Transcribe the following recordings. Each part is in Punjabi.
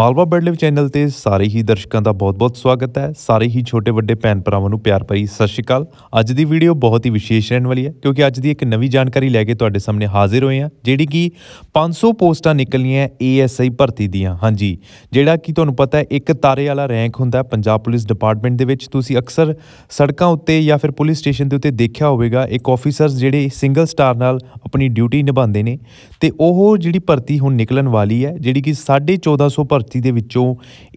ਮਾਲਵਾ ਬਰਡਲਿਵ ਚੈਨਲ ਤੇ ਸਾਰੇ ਹੀ ਦਰਸ਼ਕਾਂ ਦਾ ਬਹੁਤ-ਬਹੁਤ ਸਵਾਗਤ ਹੈ ਸਾਰੇ ਹੀ ਛੋਟੇ ਵੱਡੇ ਭੈਣ ਭਰਾਵਾਂ ਨੂੰ ਪਿਆਰ ਭਰੀ ਸਤਿ ਸ਼੍ਰੀ ਅਕਾਲ ਅੱਜ ਦੀ ਵੀਡੀਓ ਬਹੁਤ ਹੀ ਵਿਸ਼ੇਸ਼ ਰਹਿਣ ਵਾਲੀ ਹੈ ਕਿਉਂਕਿ ਅੱਜ ਦੀ ਇੱਕ ਨਵੀਂ ਜਾਣਕਾਰੀ ਲੈ ਕੇ ਤੁਹਾਡੇ ਸਾਹਮਣੇ ਹਾਜ਼ਰ ਹੋਏ ਹਾਂ ਜਿਹੜੀ ਕਿ 500 ਪੋਸਟਾਂ ਨਿਕਲੀਆਂ ਏਐਸਆਈ ਭਰਤੀ ਦੀਆਂ ਹਾਂਜੀ ਜਿਹੜਾ ਕਿ ਤੁਹਾਨੂੰ ਪਤਾ ਹੈ ਇੱਕ ਤਾਰੇ ਵਾਲਾ ਰੈਂਕ ਹੁੰਦਾ ਪੰਜਾਬ ਪੁਲਿਸ ਡਿਪਾਰਟਮੈਂਟ ਦੇ ਵਿੱਚ ਤੁਸੀਂ ਅਕਸਰ ਸੜਕਾਂ ਉੱਤੇ ਜਾਂ ਫਿਰ ਪੁਲਿਸ ਸਟੇਸ਼ਨ ਦੇ ਉੱਤੇ ਦੇਖਿਆ ਹੋਵੇਗਾ ਇੱਕ ਆਫੀਸਰ ਜਿਹੜੇ ਸਿੰਗਲ ਸਟਾਰ ਨਾਲ ਆਪਣੀ ਡਿਊਟੀ ਨਿਭਾਉਂਦੇ ਨੇ ਤੇ ਉਹ ਜਿਹੜੀ ਭਰਤੀ ਹੁਣ ਨਿਕਲਣ ਵਾਲੀ ਹੈ ਜਿਹੜੀ ਕਿ 1450 ਭਰਤੀ ਦੇ ਵਿੱਚੋਂ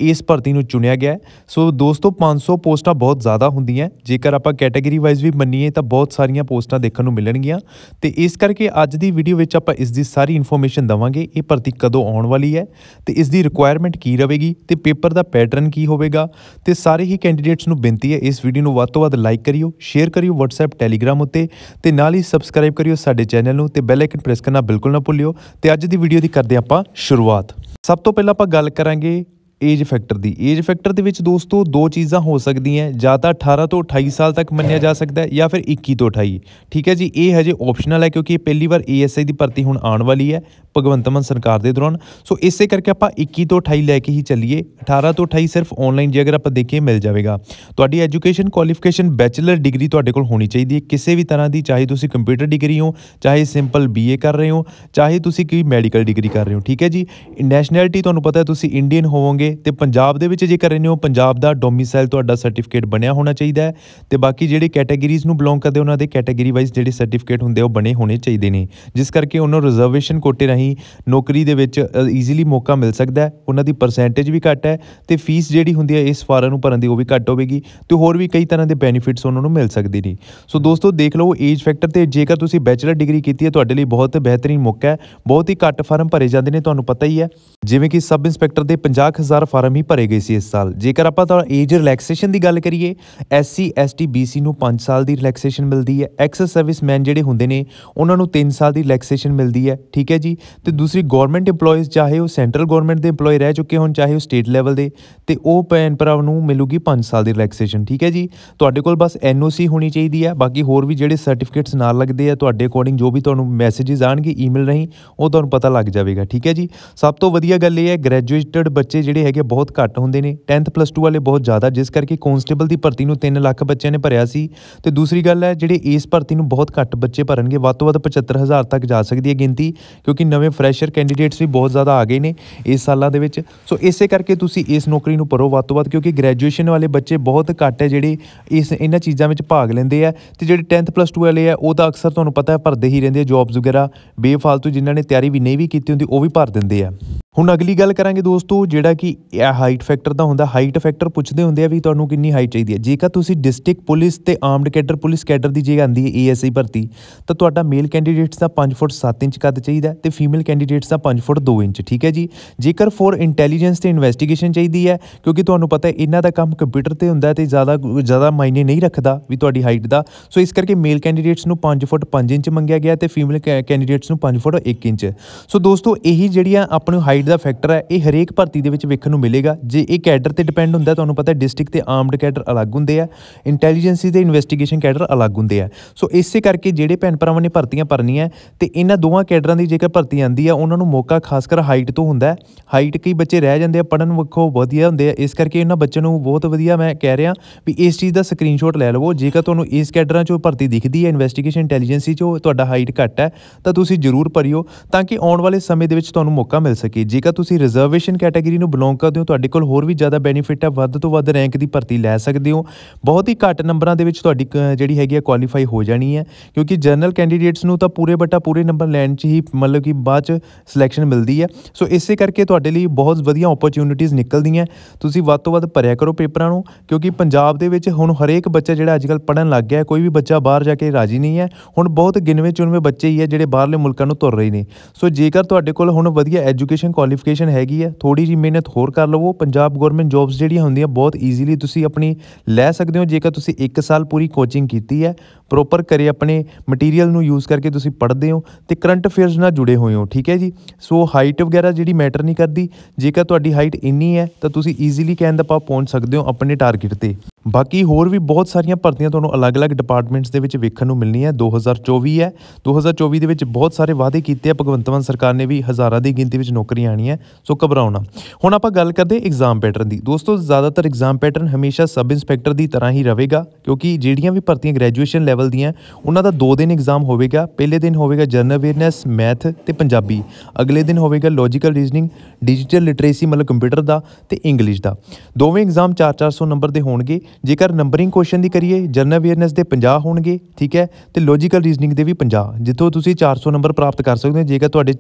ਇਸ ਭਰਤੀ ਨੂੰ ਚੁਣਿਆ ਗਿਆ ਸੋ ਦੋਸਤੋ 500 ਪੋਸਟਾਂ ਬਹੁਤ ਜ਼ਿਆਦਾ ਹੁੰਦੀਆਂ ਜੇਕਰ ਆਪਾਂ ਕੈਟਾਗਰੀ ਵਾਈਜ਼ ਵੀ ਮੰਨੀਏ ਤਾਂ ਬਹੁਤ ਸਾਰੀਆਂ ਪੋਸਟਾਂ ਦੇਖਣ ਨੂੰ ਮਿਲਣਗੀਆਂ ਤੇ ਇਸ ਕਰਕੇ ਅੱਜ ਦੀ ਵੀਡੀਓ ਵਿੱਚ ਆਪਾਂ ਇਸ ਦੀ ਸਾਰੀ ਇਨਫੋਰਮੇਸ਼ਨ ਦਵਾਂਗੇ ਇਹ ਭਰਤੀ ਕਦੋਂ ਆਉਣ ਵਾਲੀ ਹੈ ਤੇ ਇਸ ਦੀ ਰਿਕੁਆਇਰਮੈਂਟ ਕੀ ਰਹੇਗੀ ਤੇ ਪੇਪਰ ਦਾ ਪੈਟਰਨ ਕੀ ਹੋਵੇਗਾ ਤੇ ਸਾਰੇ ਹੀ ਕੈਂਡੀਡੇਟਸ ਨੂੰ ਬੇਨਤੀ ਹੈ ਇਸ ਵੀਡੀਓ ਨੂੰ ਵੱਧ ਤੋਂ ਵੱਧ ਲਾਈਕ ਕਰਿਓ ਸ਼ੇਅਰ ਕਰਿਓ WhatsApp Telegram ਉੱਤੇ ਤੇ ਨਾਲ ਹੀ ਸਬਸਕ੍ਰਾਈਬ ਕਰਿਓ ਸਾਡੇ ਚੈਨਲ ਨੂੰ ਤੇ ਬੈਲ ਆਈਕਨ ਪ੍ਰੈਸ ਕਰਨਾ ਬਿਲਕੁਲ ਨਾ ਭੁੱਲਿਓ ਤੇ ਅੱਜ ਦੀ ਵੀਡੀਓ ਦੀ ਕਰਦੇ ਆਪਾਂ ਸ਼ੁਰੂਆਤ ਸਭ ਤੋਂ ਪਹਿਲਾਂ ਆਪਾਂ ਗੱਲ ਕਰਾਂਗੇ ਏਜ ਫੈਕਟਰ ਦੀ ਏਜ ਫੈਕਟਰ ਦੇ ਵਿੱਚ ਦੋਸਤੋ ਦੋ ਚੀਜ਼ਾਂ ਹੋ ਸਕਦੀਆਂ ਜਾਂ ਤਾਂ 18 ਤੋਂ 28 ਸਾਲ ਤੱਕ ਮੰਨਿਆ ਜਾ ਸਕਦਾ ਜਾਂ ਫਿਰ 21 ਤੋਂ 28 ਠੀਕ ਹੈ ਜੀ ਇਹ ਹਜੇ ਆਪਸ਼ਨਲ ਹੈ ਕਿਉਂਕਿ ਇਹ ਪਹਿਲੀ ਵਾਰ ਏਐਸਆਈ ਦੀ ਭਰਤੀ ਹੁਣ ਆਉਣ ਵਾਲੀ ਹੈ ਭਗਵੰਤ ਮਾਨ ਸਰਕਾਰ ਦੇ ਦੌਰਾਨ ਸੋ ਇਸੇ ਕਰਕੇ ਆਪਾਂ 21 ਤੋਂ 28 ਲੈ ਕੇ ਹੀ ਚੱਲੀਏ 18 ਤੋਂ 28 ਸਿਰਫ ਆਨਲਾਈਨ ਜੇ ਅਗਰ ਆਪਾਂ ਦੇਖੀਏ ਮਿਲ ਜਾਵੇਗਾ ਤੁਹਾਡੀ ਐਜੂਕੇਸ਼ਨ ਕੁਆਲੀਫਿਕੇਸ਼ਨ ਬੈਚਲਰ ਡਿਗਰੀ ਤੁਹਾਡੇ ਕੋਲ ਹੋਣੀ ਚਾਹੀਦੀ ਹੈ ਕਿਸੇ ਵੀ ਤਰ੍ਹਾਂ ਦੀ ਚਾਹੇ ਤੁਸੀਂ ਕੰਪਿਊਟਰ ਡਿਗਰੀ ਹੋ ਚਾਹੇ ਸਿੰਪਲ ਬੀਏ ਕਰ ਰਹੇ ਹੋ ਚਾਹੇ ਤੁਸੀਂ ਕੋਈ ਮੈਡੀਕਲ ਡਿਗਰੀ ਕਰ ਰਹੇ ਹੋ ਠੀਕ ਹੈ ਜੀ ਨੈਸ਼ਨੈਲਿਟੀ ਤੁਹਾਨੂੰ ਪਤਾ ਹੈ ਤੁਸੀਂ ਇੰਡੀਅਨ ਹੋਵੋਗੇ ਤੇ ਪੰਜਾਬ ਦੇ ਵਿੱਚ ਜੇਕਰ ਰਹਿੰਦੇ ਹੋ ਪੰਜਾਬ ਦਾ ਡੋਮਿਸਾਈਲ ਤੁਹਾਡਾ ਸਰਟੀਫਿਕੇਟ ਬਣਿਆ ਹੋਣਾ ਚਾਹੀਦਾ ਹੈ ਤੇ ਬਾਕੀ ਜਿਹੜੇ ਕੈਟਾਗਰੀਜ਼ ਨੂੰ ਬਿਲੋਂਗ ਕਰਦੇ ਉਹਨਾਂ ਦੇ ਕੈਟਾਗਰੀ ਵਾਈਜ਼ ਜਿਹੜੇ ਸਰਟੀਫਿਕੇਟ ਹੁੰਦੇ ਉਹ ਬਣੇ ਹੋਣੇ ਚਾਹੀਦੇ ਨੇ ਜਿਸ ਕਰਕੇ ਉਹਨਾਂ ਨੂੰ ਰਿਜ਼ਰਵੇਸ਼ਨ ਕੋਟੇ ਰਾਹੀਂ ਨੌਕਰੀ ਦੇ ਵਿੱਚ ਈਜ਼ੀਲੀ ਮੌਕਾ ਮਿਲ ਸਕਦਾ ਹੈ ਉਹਨਾਂ ਦੀ ਪਰਸੈਂਟੇਜ ਵੀ ਘੱਟ ਹੈ ਤੇ ਫੀਸ ਜਿਹੜੀ ਹੁੰਦੀ ਹੈ ਇਸ ਫਾਰਮ ਨੂੰ ਭਰਨ ਦੀ ਉਹ ਵੀ ਘੱਟ ਹੋਵੇਗੀ ਤੇ ਹੋਰ ਵੀ ਕਈ ਤਰ੍ਹਾਂ ਦੇ ਬੈਨੀਫਿਟਸ ਉਹਨਾਂ ਨੂੰ ਮਿਲ ਸਕਦੇ ਨੇ ਸੋ ਦੋਸਤੋ ਦੇਖ ਲਓ ਏਜ ਫੈਕਟਰ ਤੇ ਜੇਕਰ ਤੁਸੀਂ ਬੈਚਲਰ ਡਿਗਰੀ ਕੀਤੀ ਹੈ ਤੁਹਾਡੇ ਲਈ ਬਹੁਤ ਬਿਹਤਰੀਨ ਮੌਕਾ ਹੈ ਬਹੁਤ ਹੀ ਘੱਟ ਫਾਰਮ ਭਰੇ ਜਾਂਦੇ ਨੇ ਤੁਹਾਨੂੰ ਪਤਾ ਹੀ ਹੈ ਜਿਵੇਂ ਕਿ ਸਬ ਇੰਸਪੈਕਟਰ ਦੇ 50000 1000 ਫਾਰਮ ਹੀ ਭਰੇ ਗਏ ਸੀ ਇਸ ਸਾਲ ਜੇਕਰ ਆਪਾਂ ਤਾਂ ਏਜ ਰਿਲੈਕਸੇਸ਼ਨ ਦੀ ਗੱਲ ਕਰੀਏ ਐਸਸੀ ਐਸਟੀ ਬੀਸੀ ਨੂੰ 5 ਸਾਲ ਦੀ ਰਿਲੈਕਸੇਸ਼ਨ ਮਿਲਦੀ ਹੈ ਐਕਸ ਮੈਨ ਜਿਹੜੇ ਹੁੰਦੇ ਨੇ ਉਹਨਾਂ ਨੂੰ 3 ਸਾਲ ਦੀ ਰਿਲੈਕਸੇਸ਼ਨ ਮਿਲਦੀ ਹੈ ਠੀਕ ਹੈ ਜੀ ਤੇ ਦੂਸਰੀ ਗਵਰਨਮੈਂਟ EMPLOYEES ਚਾਹੇ ਉਹ ਸੈਂਟਰਲ ਗਵਰਨਮੈਂਟ ਦੇ EMPLOYEE ਰਹਿ ਚੁੱਕੇ ਹੋਣ ਚਾਹੇ ਉਹ ਸਟੇਟ ਲੈਵਲ ਦੇ ਤੇ ਉਹ ਪੈਨ ਪਰਵ ਨੂੰ ਮਿਲੂਗੀ 5 ਸਾਲ ਦੀ ਰਿਲੈਕਸੇਸ਼ਨ ਠੀਕ ਹੈ ਜੀ ਤੁਹਾਡੇ ਕੋਲ ਬਸ ਐਨਓਸੀ ਹੋਣੀ ਚਾਹੀਦੀ ਹੈ ਬਾਕੀ ਹੋਰ ਵੀ ਜਿਹੜੇ ਸਰਟੀਫਿਕੇਟਸ ਨਾਲ ਲੱਗਦੇ ਆ ਤੁਹਾਡੇ ਅਕੋਰਡਿੰਗ ਜੋ ਵੀ ਤੁਹਾਨੂੰ ਮੈਸੇजेस ਆਣਗੇ ਈਮੇਲ ਰਾਹੀਂ ਉਹ ਤੁਹਾਨੂੰ ਪਤਾ ਲੱਗ ਜਾਵੇਗਾ ਠੀਕ ਹੈ ਜੀ ਸਭ ਤੋਂ ਵਧੀਆ ਗੱਲ ਇਹ ਹੈ ਗ੍ਰੈਜੂਏਟਡ ਬੱਚੇ ਜਿਹੜੇ ਜਿਹੜੇ ਹੈਗੇ ਬਹੁਤ ਘੱਟ ਹੁੰਦੇ ਨੇ 10th ਪਲੱਸ 2 ਵਾਲੇ ਬਹੁਤ ਜ਼ਿਆਦਾ ਜਿਸ ਕਰਕੇ ਕਨਸਟੇਬਲ ਦੀ ਭਰਤੀ ਨੂੰ 3 ਲੱਖ ਬੱਚਿਆਂ ਨੇ ਭਰਿਆ ਸੀ ਤੇ ਦੂਸਰੀ ਗੱਲ ਹੈ ਜਿਹੜੇ ਇਸ ਭਰਤੀ ਨੂੰ ਬਹੁਤ ਘੱਟ ਬੱਚੇ ਭਰਨਗੇ ਵੱਧ ਤੋਂ ਵੱਧ 75000 ਤੱਕ ਜਾ ਸਕਦੀ ਹੈ ਗਿਣਤੀ ਕਿਉਂਕਿ ਨਵੇਂ ਫਰੈਸ਼ਰ ਕੈਂਡੀਡੇਟਸ ਵੀ ਬਹੁਤ ਜ਼ਿਆਦਾ ਆ ਗਏ ਨੇ ਇਸ ਸਾਲਾਂ ਦੇ ਵਿੱਚ ਸੋ ਇਸੇ ਕਰਕੇ ਤੁਸੀਂ ਇਸ ਨੌਕਰੀ ਨੂੰ ਭਰੋ ਵੱਧ ਤੋਂ ਵੱਧ ਕਿਉਂਕਿ ਗ੍ਰੈਜੂਏਸ਼ਨ ਵਾਲੇ ਬੱਚੇ ਬਹੁਤ ਘੱਟ ਹੈ ਜਿਹੜੇ ਇਸ ਇਹਨਾਂ ਚੀਜ਼ਾਂ ਵਿੱਚ ਭਾਗ ਲੈਂਦੇ ਆ ਤੇ ਜਿਹੜੇ 10th ਪਲੱਸ 2 ਵਾਲੇ ਆ ਉਹ ਤਾਂ ਅਕਸਰ ਤੁਹਾਨੂੰ ਪਤਾ ਹੈ ਭਰਦੇ ਹੀ ਰਹਿੰਦੇ ਆ ਜੌਬਸ ਵਗੈਰਾ ਬੇਫਾਲਤੂ ਜਿਨ੍ਹਾਂ ਨੇ ਤਿਆਰੀ ਵੀ ਨਹੀਂ ਵੀ ਕੀਤੀ ਹੁੰਦੀ ਉਹ ਵੀ ਭਰ ਦਿੰਦੇ ਆ ਹੁਣ ਅਗਲੀ ਗੱਲ ਕਰਾਂਗੇ ਦੋਸਤੋ ਜਿਹੜਾ ਕਿ ਇਹ ਹਾਈਟ ਫੈਕਟਰ ਦਾ ਹੁੰਦਾ ਹਾਈਟ ਫੈਕਟਰ ਪੁੱਛਦੇ ਹੁੰਦੇ ਆ ਵੀ ਤੁਹਾਨੂੰ ਕਿੰਨੀ ਹਾਈਟ ਚਾਹੀਦੀ ਹੈ ਜੇਕਰ ਤੁਸੀਂ ਡਿਸਟ੍ਰਿਕਟ ਪੁਲਿਸ ਤੇ ਆਰਮਡ ਕੈਡਰ ਪੁਲਿਸ ਕੈਡਰ ਦੀ ਜੇ ਆਂਦੀ ਹੈ ਏਐਸਆਈ ਭਰਤੀ ਤਾਂ ਤੁਹਾਡਾ ਮੇਲ ਕੈਂਡੀਡੇਟਸ ਦਾ 5 ਫੁੱਟ 7 ਇੰਚ ਕੱਦ ਚਾਹੀਦਾ ਤੇ ਫੀਮੇਲ ਕੈਂਡੀਡੇਟਸ ਦਾ 5 ਫੁੱਟ 2 ਇੰਚ ਠੀਕ ਹੈ ਜੀ ਜੇਕਰ ਫੋਰ ਇੰਟੈਲੀਜੈਂਸ ਤੇ ਇਨਵੈਸਟੀਗੇਸ਼ਨ ਚਾਹੀਦੀ ਹੈ ਕਿਉਂਕਿ ਤੁਹਾਨੂੰ ਪਤਾ ਹੈ ਇਹਨਾਂ ਦਾ ਕੰਮ ਕੰਪਿਊਟਰ ਤੇ ਹੁੰਦਾ ਤੇ ਜ਼ਿਆਦਾ ਜ਼ਿਆਦਾ ਮਾਇਨੇ ਨਹੀਂ ਰੱਖਦਾ ਵੀ ਤੁਹਾਡੀ ਹਾਈਟ ਦਾ ਸੋ ਇਸ ਕਰਕੇ ਮੇਲ ਕੈਂਡੀਡੇਟਸ ਨੂੰ 5 ਫੁੱਟ 5 ਇੰਚ ਮੰਗਿਆ ਗਿਆ ਤੇ ਫੀਮੇਲ ਕੈਂਡੀਡੇਟਸ ਨੂੰ 5 ਫੁੱਟ 1 ਇੰਚ ਸੋ ਦੋਸਤੋ ਇਹੀ ਜਿਹੜੀਆਂ ਆਪਣੀ ਹਾਈਟ ਦਾ ਫੈਕਟਰ ਹੈ ਇਹ ਹਰੇਕ ਭਰਤੀ ਦੇ ਵਿੱਚ ਵੇਖਣ ਨੂੰ ਮਿਲੇਗਾ ਜੇ ਇਹ ਕੈਡਰ ਤੇ ਡਿਪੈਂਡ ਹੁੰਦਾ ਤੁਹਾਨੂੰ ਪਤਾ ਡਿਸਟ੍ਰਿਕਟ ਤੇ ਆਰਮਡ ਕੈਡਰ ਅਲੱਗ ਹੁੰਦੇ ਆ ਇੰਟੈਲੀਜੈਂਸੀ ਤੇ ਇਨਵੈਸਟੀਗੇਸ਼ਨ ਕੈਡਰ ਅਲੱਗ ਹੁੰਦੇ ਆ ਸੋ ਇਸੇ ਕਰਕੇ ਜਿਹੜੇ ਭੈਣ ਭਰਾਵਾਂ ਨੇ ਭਰਤੀਆਂ ਭਰਨੀਆਂ ਤੇ ਇਹਨਾਂ ਦੋਵਾਂ ਕੈਡਰਾਂ ਦੀ ਜੇਕਰ ਭਰਤੀ ਆਂਦੀ ਆ ਉਹਨਾਂ ਨੂੰ ਮੌਕਾ ਖਾਸ ਕਰ ਹਾਈਟ ਤੋਂ ਹੁੰਦਾ ਹਾਈਟ ਕਈ ਬੱਚੇ ਰਹਿ ਜਾਂਦੇ ਆ ਪੜਨ ਵੱਖੋ ਵਧੀਆ ਹੁੰਦੇ ਆ ਇਸ ਕਰਕੇ ਇਹਨਾਂ ਬੱਚਿਆਂ ਨੂੰ ਬਹੁਤ ਵਧੀਆ ਮੈਂ ਕਹਿ ਰਿਹਾ ਵੀ ਇਸ ਚੀਜ਼ ਦਾ ਸਕਰੀਨਸ਼ਾਟ ਲੈ ਲਵੋ ਜੇਕਰ ਤੁਹਾਨੂੰ ਇਸ ਕੈਡਰਾਂ ਚੋਂ ਭਰਤੀ ਦਿਖਦੀ ਹੈ ਇਨਵੈਸਟੀਗੇਸ਼ਨ ਇੰਟੈਲੀਜੈਂਸੀ ਚੋਂ ਤੁਹਾਡਾ ਹਾਈਟ ਘੱਟ ਹੈ ਤਾਂ ਤੁਸੀਂ ਜ਼ਰੂਰ ਭਰਿਓ ਤਾਂ ਕਿ ਆਉਣ ਵਾਲੇ ਸਮੇਂ ਦੇ ਵਿੱਚ ਤੁਹਾਨੂੰ ਮੌਕਾ ਮਿਲ ਸਕੇ ਜੇਕਰ ਤੁਸੀਂ ਰਿਜ਼ਰਵੇਸ਼ਨ ਕੈਟਾਗਰੀ ਨੂੰ ਬਿਲੋਂਗ ਕਰਦੇ ਹੋ ਤੁਹਾਡੇ ਕੋਲ ਹੋਰ ਵੀ ਜ਼ਿਆਦਾ ਬੈਨੀਫਿਟ ਹੈ ਵੱਧ ਤੋਂ ਵੱਧ ਰੈਂਕ ਦੀ ਭਰਤੀ ਲੈ ਸਕਦੇ ਹੋ ਬਹੁਤ ਹੀ ਘੱਟ ਨੰਬਰਾਂ ਦੇ ਵਿੱਚ ਤੁਹਾਡੀ ਜਿਹੜੀ ਹੈਗੀ ਹੈ ਕੁਆਲੀਫਾਈ ਹੋ ਜਾਣੀ ਹੈ ਕਿਉਂਕਿ ਜਨਰਲ ਕੈਂਡੀਡੇਟਸ ਨੂੰ ਤਾਂ ਪੂਰੇ ਬਟਾ ਪੂਰੇ ਨੰਬਰ ਲੈਣ 'ਚ ਹੀ ਮਤਲਬ ਕਿ ਬਾਅਦ 'ਚ ਸਿਲੈਕਸ਼ਨ ਮਿਲਦੀ ਹੈ ਸੋ ਇਸੇ ਕਰਕੇ ਤੁਹਾਡੇ ਲਈ ਬਹੁਤ ਵਧੀਆ ਓਪਰਚ्युनिटीज ਨਿਕਲਦੀਆਂ ਤੁਸੀਂ ਵੱਧ ਤੋਂ ਵੱਧ ਭਰਿਆ ਕਰੋ ਪੇਪਰਾਂ ਨੂੰ ਕਿਉਂਕਿ ਪੰਜਾਬ ਦੇ ਵਿੱਚ ਹੁਣ ਹਰੇਕ ਬੱਚਾ ਜਿਹੜਾ ਅੱਜਕੱਲ ਪੜਨ ਲੱਗ ਗਿਆ ਕੋਈ ਵੀ ਬੱਚਾ ਬਾਹਰ ਜਾ ਕੇ ਰਾਜੀ ਨਹੀਂ ਹੈ ਹੁਣ ਬਹੁਤ ਗਿਣਵੇਂ ਚੁਣਵੇਂ ਬੱਚੇ ਹੀ ਹੈ ਜਿਹੜੇ ਬਾਹਰਲੇ ਮੁਲਕਾਂ ਨੂੰ ਤੁਰ ਰਹੇ ਨੇ ਸੋ ਜੇਕਰ ਤੁਹਾਡੇ ਕੋਲ ਹੁਣ ਵਧੀਆ ਐਜੂਕੇਸ਼ਨ ਕੁਆਲੀਫਿਕੇਸ਼ਨ ਹੈਗੀ ਹੈ ਥੋੜੀ ਜੀ ਮਿਹਨਤ ਹੋਰ ਕਰ ਲਵੋ ਪੰਜਾਬ ਗਵਰਨਮੈਂਟ ਜੌਬਸ ਜਿਹੜੀਆਂ ਹੁੰਦੀਆਂ ਬਹੁਤ ਈਜ਼ੀਲੀ ਤੁਸੀਂ ਆਪਣੀ ਲੈ ਸਕਦੇ ਹੋ ਜੇਕਰ ਤੁਸੀਂ 1 ਸਾਲ ਪੂਰੀ ਕੋਚਿੰਗ ਕੀਤੀ ਹੈ ਪ੍ਰੋਪਰ ਕਰੇ ਆਪਣੇ ਮਟੀਰੀਅਲ ਨੂੰ ਯੂਜ਼ ਕਰਕੇ ਤੁਸੀਂ ਪੜ੍ਹਦੇ ਹੋ ਤੇ ਕਰੰਟ ਅਫੇਅਰਸ ਨਾਲ ਜੁੜੇ ਹੋਏ ਹੋ ਠੀਕ ਹੈ ਜੀ ਸੋ ਹਾਈਟ ਵਗੈਰਾ ਜਿਹੜੀ ਮੈਟਰ ਨਹੀਂ ਕਰਦੀ ਜੇਕਰ ਤੁਹਾਡੀ ਹਾਈਟ ਇੰਨੀ ਹੈ ਤਾਂ ਤੁਸੀਂ ਈਜ਼ੀਲੀ ਕਹਿੰਦਾ ਪਾ ਪਹੁੰਚ ਸਕਦੇ ਹੋ ਆਪਣੇ ਟਾਰਗੇਟ ਤੇ ਬਾਕੀ ਹੋਰ ਵੀ ਬਹੁਤ ਸਾਰੀਆਂ ਭਰਤੀਆਂ ਤੁਹਾਨੂੰ ਅਲੱਗ-ਅਲੱਗ ਡਿਪਾਰਟਮੈਂਟਸ ਦੇ ਵਿੱਚ ਵੇਖਣ ਨੂੰ ਮਿਲਣੀ ਹੈ 2024 ਹੈ 2024 ਦੇ ਵਿੱਚ ਬਹੁਤ ਸਾਰੇ ਵਾਅਦੇ ਕੀਤੇ ਆ ਭਗਵੰਤ ਮਾਨ ਸਰਕਾਰ ਨੇ ਵੀ ਹਜ਼ਾਰਾਂ ਦੀ ਗਿਣਤੀ ਵਿੱਚ ਨੌਕਰੀਆਂ ਆਣੀਆਂ ਸੋ ਘਬਰਾਉਣਾ ਹੁਣ ਆਪਾਂ ਗੱਲ ਕਰਦੇ ਐਗਜ਼ਾਮ ਪੈਟਰਨ ਦੀ ਦੋਸਤੋ ਜ਼ਿਆਦਾਤਰ ਐਗਜ਼ਾਮ ਪੈਟਰਨ ਹਮੇਸ਼ਾ ਸਬ ਇੰਸਪੈਕਟਰ ਦੀ ਤਰ੍ਹਾਂ ਹੀ ਰਹੇਗਾ ਕਿਉਂਕਿ ਜਿਹੜੀਆਂ ਵੀ ਭਰਤੀਆਂ ਗ੍ਰੈਜੂਏਸ਼ਨ ਲੈਵਲ ਦੀਆਂ ਉਹਨਾਂ ਦਾ 2 ਦਿਨ ਐਗਜ਼ਾਮ ਹੋਵੇਗਾ ਪਹਿਲੇ ਦਿਨ ਹੋਵੇਗਾ ਜਨਰਲ ਅਵੇਅਰਨੈਸ ਮੈਥ ਤੇ ਪੰਜਾਬੀ ਅਗਲੇ ਦਿਨ ਹੋਵੇਗਾ ਲੌਜੀਕਲ ਰੀਜ਼ਨਿੰਗ ਡਿਜੀਟਲ ਲਿਟਰੇਸੀ ਮਤਲਬ ਕੰਪਿਊਟਰ ਦਾ ਤੇ ਇੰਗਲਿਸ਼ ਦਾ ਦੋਵੇਂ ਐਗਜ਼ਾਮ 4-400 ਨੰਬਰ ਦੇ ਹੋਣਗੇ ਜੇਕਰ ਨੰਬਰਿੰਗ ਕੁਐਸਚਨ ਦੀ ਕਰੀਏ ਜਨਰਲ ਅਵੇਅਰਨੈਸ ਦੇ 50 ਹੋਣਗੇ ਠੀਕ ਹੈ ਤੇ ਲੌਜੀਕਲ ਰੀਜ਼ਨਿੰਗ ਦੇ ਵੀ 50 ਜਿੱਥੋਂ ਤੁਸੀਂ 400 ਨੰਬਰ ਪ੍ਰਾਪਤ ਕਰ ਸਕਦੇ ਹੋ ਜੇਕਰ ਤੁਹਾਡੇ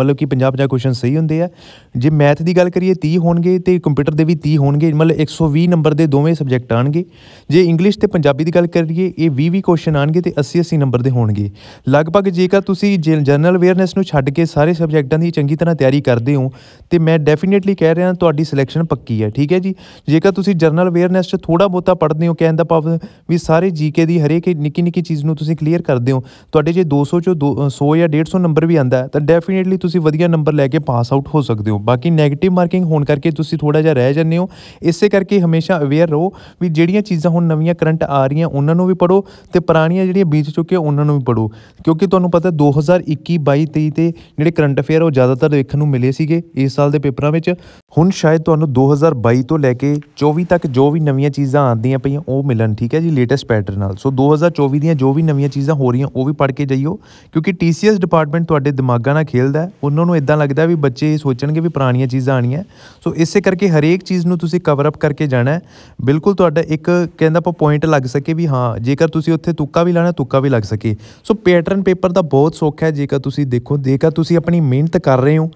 ਮਤਲਬ ਕਿ 50 50 ਕੁਐਸਚਨ ਸਹੀ ਹੁੰਦੇ ਆ ਜੇ ਮੈਥ ਦੀ ਗੱਲ ਕਰੀਏ 30 ਹੋਣਗੇ ਤੇ ਕੰਪਿਊਟਰ ਦੇ ਵੀ 30 ਹੋਣਗੇ ਮਤਲਬ 120 ਨੰਬਰ ਦੇ ਦੋਵੇਂ ਸਬਜੈਕਟ ਆਣਗੇ ਜੇ ਇੰਗਲਿਸ਼ ਤੇ ਪੰਜਾਬੀ ਦੀ ਗੱਲ ਕਰੀਏ ਇਹ 20 20 ਕੁਐਸਚਨ ਆਣਗੇ ਤੇ 80 80 ਨੰਬਰ ਦੇ ਹੋਣਗੇ ਲਗਭਗ ਜੇਕਰ ਤੁਸੀਂ ਜਨਰਲ ਅਵੇਅਰਨੈਸ ਨੂੰ ਛੱਡ ਕੇ ਸਾਰੇ ਸਬਜੈਕਟਾਂ ਦੀ ਚੰਗੀ ਤਰ੍ਹਾਂ ਤਿਆਰੀ ਕਰਦੇ ਹੋ ਤੇ ਮੈਂ ਡੈਫੀਨਿਟਲੀ ਕਹਿ ਰਿਹਾ ਤੁਹਾਡੀ ਸਿਲੈਕਸ਼ਨ ਪੱਕੀ ਹੈ ਠੀਕ ਹੈ ਜੀ ਜੇਕਰ ਤੁਸੀਂ ਜਨਰਲ ਅਵੇਅਰਨੈਸ 'ਚ ਥੋੜਾ ਥੋੜਾ ਬੋਤਾ ਪੜ੍ਹਦੇ ਹੋ ਕਹਿੰਦਾ ਦਾ ਵੀ ਸਾਰੇ ਜੀਕੇ ਦੀ ਹਰੇਕ ਨਿੱਕੀ ਨਿੱਕੀ ਚੀਜ਼ ਨੂੰ ਤੁਸੀਂ ਕਲੀਅਰ ਕਰਦੇ ਹੋ ਤੁਹਾਡੇ ਜੇ 200 ਚੋਂ 100 ਜਾਂ 150 ਨੰਬਰ ਵੀ ਆਂਦਾ ਤਾਂ ਡੈਫੀਨਿਟਲੀ ਤੁਸੀਂ ਵਧੀਆ ਨੰਬਰ ਲੈ ਕੇ ਪਾਸ ਆਊਟ ਹੋ ਸਕਦੇ ਹੋ ਬਾਕੀ 네ਗੇਟਿਵ ਮਾਰਕਿੰਗ ਹੋਣ ਕਰਕੇ ਤੁਸੀਂ ਥੋੜਾ ਜਿਹਾ ਰਹਿ ਜਾਂਦੇ ਹੋ ਇਸੇ ਕਰਕੇ ਹਮੇਸ਼ਾ ਅਵੇਅਰ ਰਹੋ ਵੀ ਜਿਹੜੀਆਂ ਚੀਜ਼ਾਂ ਹੁਣ ਨਵੀਆਂ ਕਰੰਟ ਆ ਰਹੀਆਂ ਉਹਨਾਂ ਨੂੰ ਵੀ ਪੜੋ ਤੇ ਪੁਰਾਣੀਆਂ ਜਿਹੜੀਆਂ ਬੀਤ ਚੁੱਕੀਆਂ ਉਹਨਾਂ ਨੂੰ ਵੀ ਪੜੋ ਕਿਉਂਕਿ ਤੁਹਾਨੂੰ ਪਤਾ 2021 22 23 ਤੇ ਜਿਹੜੇ ਕਰੰਟ ਅਫੇਅਰ ਉਹ ਜ਼ਿਆਦਾਤਰ ਦੇਖਣ ਨੂੰ ਮਿਲੇ ਸੀਗੇ ਇਸ ਸਾਲ ਦੇ ਪੇਪਰਾਂ ਵਿੱਚ ਹੁਣ ਸ਼ਾਇਦ ਤੁਹਾਨੂੰ 2022 ਤੋਂ ਲੈ ਕੇ 24 ਤੱਕ ਜੋ ਵੀ ਨਵੀਆਂ ਚੀਜ਼ਾਂ ਚੀਜ਼ਾਂ ਆਉਂਦੀਆਂ ਪਈਆਂ ਉਹ ਮਿਲਣ ਠੀਕ ਹੈ ਜੀ ਲੇਟੈਸਟ ਪੈਟਰਨ ਨਾਲ ਸੋ 2024 ਦੀਆਂ ਜੋ ਵੀ ਨਵੀਆਂ ਚੀਜ਼ਾਂ ਹੋ ਰਹੀਆਂ ਉਹ ਵੀ ਪੜ ਕੇ ਜਾਈਓ ਕਿਉਂਕਿ TCS ਡਿਪਾਰਟਮੈਂਟ ਤੁਹਾਡੇ ਦਿਮਾਗਾਂ ਨਾਲ ਖੇਲਦਾ ਉਹਨਾਂ ਨੂੰ ਇਦਾਂ ਲੱਗਦਾ ਵੀ ਬੱਚੇ ਇਹ ਸੋਚਣਗੇ ਵੀ ਪੁਰਾਣੀਆਂ ਚੀਜ਼ਾਂ ਆਣੀਆਂ ਸੋ ਇਸੇ ਕਰਕੇ ਹਰੇਕ ਚੀਜ਼ ਨੂੰ ਤੁਸੀਂ ਕਵਰ ਅਪ ਕਰਕੇ ਜਾਣਾ ਬਿਲਕੁਲ ਤੁਹਾਡਾ ਇੱਕ ਕਹਿੰਦਾ ਆਪਾਂ ਪੁਆਇੰਟ ਲੱਗ ਸਕੇ ਵੀ ਹਾਂ ਜੇਕਰ ਤੁਸੀਂ ਉੱਥੇ ਤੁੱਕਾ ਵੀ ਲਾਣਾ ਤੁੱਕਾ ਵੀ ਲੱਗ ਸਕੇ ਸੋ ਪੈਟਰਨ ਪੇਪਰ ਦਾ ਬਹੁਤ ਸੌਖਾ ਹੈ ਜੇਕਰ ਤੁਸੀਂ ਦੇਖੋ ਜੇਕਰ ਤੁਸੀਂ ਆਪਣੀ ਮਿਹਨਤ ਕਰ ਰਹੇ ਹੋ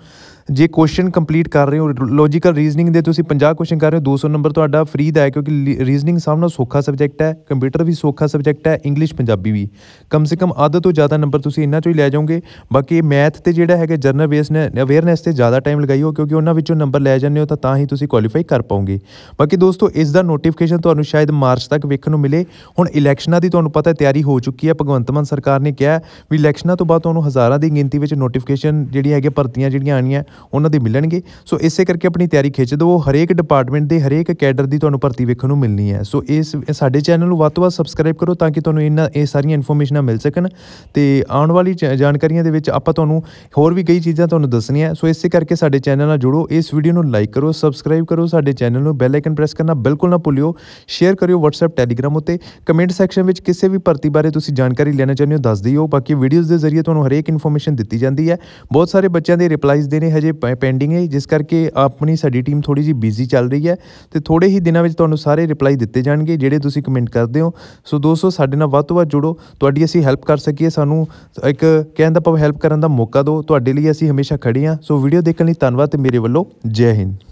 ਜੇ ਕੁਐਸਚਨ ਕੰਪਲੀਟ ਕਰ ਰਹੇ ਹੋ ਲੌਜੀਕਲ ਰੀਜ਼ਨਿੰਗ ਦੇ ਤੁਸੀਂ 50 ਕੁਐਸਚਨ ਕਰ ਰਹੇ ਹੋ 200 ਨੰਬਰ ਤੁਹਾਡਾ ਫ੍ਰੀ ਦਾ ਹੈ ਕਿਉਂਕਿ ਰੀਜ਼ਨਿੰਗ ਸਭ ਨਾਲੋਂ ਸੌਖਾ ਸਬਜੈਕਟ ਹੈ ਕੰਪਿਊਟਰ ਵੀ ਸੌਖਾ ਸਬਜੈਕਟ ਹੈ ਇੰਗਲਿਸ਼ ਪੰਜਾਬੀ ਵੀ ਕਮ ਸੇ ਕਮ ਅੱਧ ਤੋਂ ਜ਼ਿਆਦਾ ਨੰਬਰ ਤੁਸੀਂ ਇਹਨਾਂ ਚੋਂ ਹੀ ਲੈ ਜਾਓਗੇ ਬਾਕੀ ਮੈਥ ਤੇ ਜਿਹੜਾ ਹੈਗਾ ਜਨਰਲ ਬੇਸ ਨੇ ਅਵੇਅਰਨੈਸ ਤੇ ਜ਼ਿਆਦਾ ਟਾਈਮ ਲਗਾਈਓ ਕਿਉਂਕਿ ਉਹਨਾਂ ਵਿੱਚੋਂ ਨੰਬਰ ਲੈ ਜਾਂਦੇ ਹੋ ਤਾਂ ਤਾਂ ਹੀ ਤੁਸੀਂ ਕੁਆਲੀਫਾਈ ਕਰ ਪਾਓਗੇ ਬਾਕੀ ਦੋਸਤੋ ਇਸ ਦਾ ਨੋਟੀਫਿਕੇਸ਼ਨ ਤੁਹਾਨੂੰ ਸ਼ਾਇਦ ਮਾਰਚ ਤੱਕ ਵੇਖਣ ਨੂੰ ਮਿਲੇ ਹੁਣ ਇਲੈਕਸ਼ਨਾਂ ਦੀ ਤੁਹਾਨੂੰ ਪਤਾ ਤਿਆਰੀ ਹੋ ਚੁੱਕੀ ਹੈ ਭਗਵੰਤ ਮਾਨ ਸਰਕਾਰ ਨੇ ਕਿਹਾ ਵੀ ਇਲੈਕਸ਼ਨਾਂ ਤੋਂ ਬਾਅਦ ਤੁਹਾਨੂੰ ਹਜ਼ਾਰਾਂ ਦੀ ਗਿਣਤੀ ਵਿੱਚ ਨੋਟੀਫਿਕੇਸ਼ਨ ਜਿਹੜੀ ਹੈਗੇ ਭਰਤੀਆਂ ਜਿਹੜੀਆਂ ਆਣੀਆਂ ਉਹਨਾਂ ਦੇ ਮਿਲਣਗੇ ਸੋ ਇਸੇ ਕਰਕੇ ਆਪਣੀ ਤਿਆਰੀ ਖਿੱਚ ਦਿਓ ਹਰੇਕ ਡਿਪਾਰਟਮੈਂਟ ਦੇ ਹਰੇਕ ਕੈਡਰ ਦੀ ਤੁਹਾਨੂੰ ਭਰਤੀ ਵੇਖਣ ਨੂੰ ਮਿਲਣੀ ਹੈ ਸੋ ਇਸ ਸਾਡੇ ਚੈਨਲ ਨੂੰ ਵੱਧ ਤੋਂ ਵੱਧ ਸਬਸਕ੍ਰਾਈਬ ਕਰੋ ਤਾਂ ਕਿ ਤੁਹਾਨੂੰ ਇਹਨਾਂ ਇਹ ਸਾਰੀਆਂ ਇਨਫੋਰਮੇਸ਼ਨਾਂ ਮਿਲ ਸਕਣ ਤੇ ਆਉਣ ਵਾਲੀ ਜਾਣਕਾਰੀਆਂ ਦੇ ਵਿੱਚ ਆਪਾਂ ਤੁਹਾਨੂੰ ਹੋਰ ਵੀ ਕਈ ਚੀਜ਼ਾਂ ਤੁਹਾਨੂੰ ਦੱਸਣੀਆਂ ਸੋ ਇਸੇ ਕਰਕੇ ਸਾਡੇ ਚੈਨਲ ਨਾਲ ਜੁੜੋ ਇਸ ਵੀਡੀਓ ਨੂੰ ਲਾਈਕ ਕਰੋ ਸਬਸਕ੍ਰਾਈਬ ਕਰੋ ਸਾਡੇ ਚੈਨਲ ਨੂੰ ਬੈਲ ਆਈਕਨ ਪ੍ਰੈਸ ਕਰਨਾ ਬਿਲਕੁਲ ਨਾ ਭੁੱਲਿਓ ਸ਼ੇਅਰ ਕਰਿਓ WhatsApp Telegram ਉਤੇ ਕਮੈਂਟ ਸੈਕਸ਼ਨ ਵਿੱਚ ਕਿਸੇ ਵੀ ਭਰਤੀ ਬਾਰੇ ਤੁਸੀਂ ਜਾਣਕਾਰੀ ਲੈਣਾ ਚਾਹੁੰਦੇ ਹੋ ਦੱਸ ਦਿਓ ਬਾਕੀ ਵੀਡੀਓਜ਼ ਦੇ ਜ਼ਰੀਏ ਤੁਹਾਨੂੰ ਹਰੇਕ ਇਨਫੋਰਮੇਸ਼ਨ ਦਿੱਤੀ ਜਾਂਦੀ ਹੈ ਬਹੁਤ ਸਾਰੇ ਬੱਚਿਆਂ ਦੇ ਰਿਪਲਾਈਜ਼ ਦੇ ਨੇ ਹਜੇ ਪੈਂਡਿੰਗ ਹੈ ਜਿਸ ਕਰਕੇ ਆਪਣੀ ਸਾਡੀ ਟੀਮ ਥੋੜੀ ਜੀ ਬਿਜ਼ੀ ਚੱਲ ਰਹੀ ਹੈ ਤੇ ਥੋੜੇ ਹੀ ਦਿਨਾਂ ਵਿੱਚ ਤੁਹਾਨੂੰ ਸਾਰੇ ਰਿਪਲਾਈ ਦਿੱਤੇ ਜਾਣਗੇ ਜਿਹੜੇ ਤੁਸੀਂ ਕਮੈਂਟ ਕਰਦੇ ਹੋ ਸੋ ਦੋਸਤੋ ਸਾਡੇ ਨਾਲ ਵੱਧ ਤੋਂ ਵੱਧ ਜੁੜੋ ਤੁਹਾਡੀ ਅਸੀਂ ਹੈਲਪ ਕਰ ਸਕੀਏ ਸਾਨੂੰ ਇੱਕ ਕਹਿਣ ਦਾ ਭਾਵ ਹੈਲਪ ਕਰਨ ਦਾ ਮੌਕਾ ਦਿਓ ਤੁਹਾਡੇ ਲਈ ਅਸੀਂ ਹਮੇਸ਼ਾ ਖੜੇ ਹਾਂ ਸੋ ਵੀਡੀਓ ਦੇਖਣ ਲਈ ਧੰਨਵਾਦ ਤੇ ਮੇਰੇ ਵੱਲੋਂ ਜੈ ਹਿੰਦ